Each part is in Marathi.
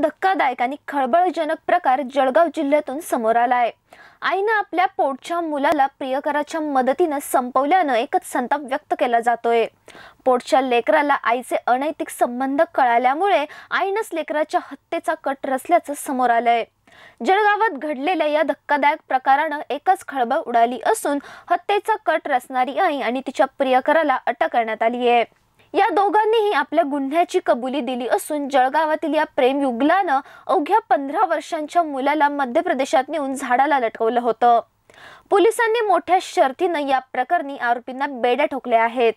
धक्कादायक आणि खळबळजनक प्रकार जळगाव जिल्ह्यातून समोर आला आहे आईनं आपल्या पोटच्या मुलाला प्रियकराच्या मदतीनं संपवल्यानं एकच संताप व्यक्त केला जातोय पोटच्या लेकराला आईचे अनैतिक संबंध कळाल्यामुळे आईनंच लेकराच्या हत्येचा कट रचल्याचं समोर आलंय जळगावात घडलेल्या या धक्कादायक प्रकारानं एकच खळबळ उडाली असून हत्येचा कट रचणारी आई आणि तिच्या प्रियकराला अटक करण्यात आली आहे या दोघांनीही आपल्या गुन्ह्याची कबुली दिली असून जळगावातील या प्रेम युगलानं अवघ्या पंधरा वर्षांच्या मुलाला मध्य प्रदेशात नेऊन झाडाला लटकवलं होतं पोलिसांनी मोठ्या शर्थीनं या प्रकरणी आरोपींना बेड्या ठोकल्या आहेत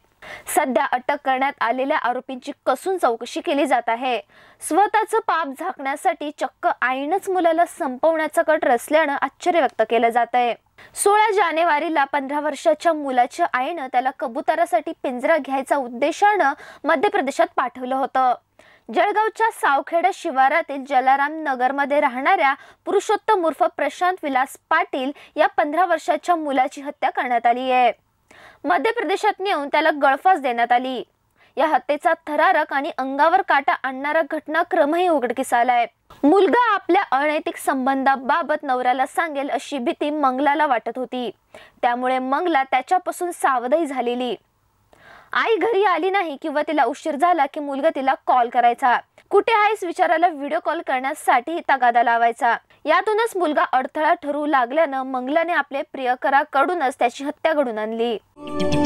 सध्या अटक करण्यात आलेल्या आरोपींची कसून चौकशी केली जात आहे स्वतःच पाप झाकण्यासाठी चक्क आईनच मुलाला संपवण्याचा कट रचल्यानं आश्चर्य व्यक्त केलं जात आहे सोळा जानेवारीला पंधरा वर्षाच्या मुलाच्या आईनं त्याला कबुतरासाठी पिंजरा घ्यायचा उद्देशानं मध्य प्रदेशात पाठवलं होतं जळगावच्या सावखेडा शिवारातील जलाराम नगरमध्ये राहणाऱ्या पुरुषोत्तम उर्फ प्रशांत विलास पाटील या पंधरा वर्षाच्या मुलाची हत्या करण्यात आली आहे मध्य प्रदेशात नेऊन त्याला गळफास देण्यात आली या हत्येचा थरारक आणि अंगावर काटा आणणारा घटनाक्रमही उघडकीस आलाय मुलगा आपल्या अनैतिक संबंधाबाबत नवऱ्याला सांगेल अशी भीती मंगलाला वाटत होती त्यामुळे मंगला त्याच्यापासून सावधही झालेली आई घरी आली नाही किंवा तिला उशीर झाला की मुलगा तिला कॉल करायचा कुठे आहेस विचाराला व्हिडिओ कॉल करण्यासाठी तगादा लावायचा यातूनच मुलगा अडथळा ठरू लागल्यानं मंगलाने आपले प्रियकराकडूनच त्याची हत्या घडून आणली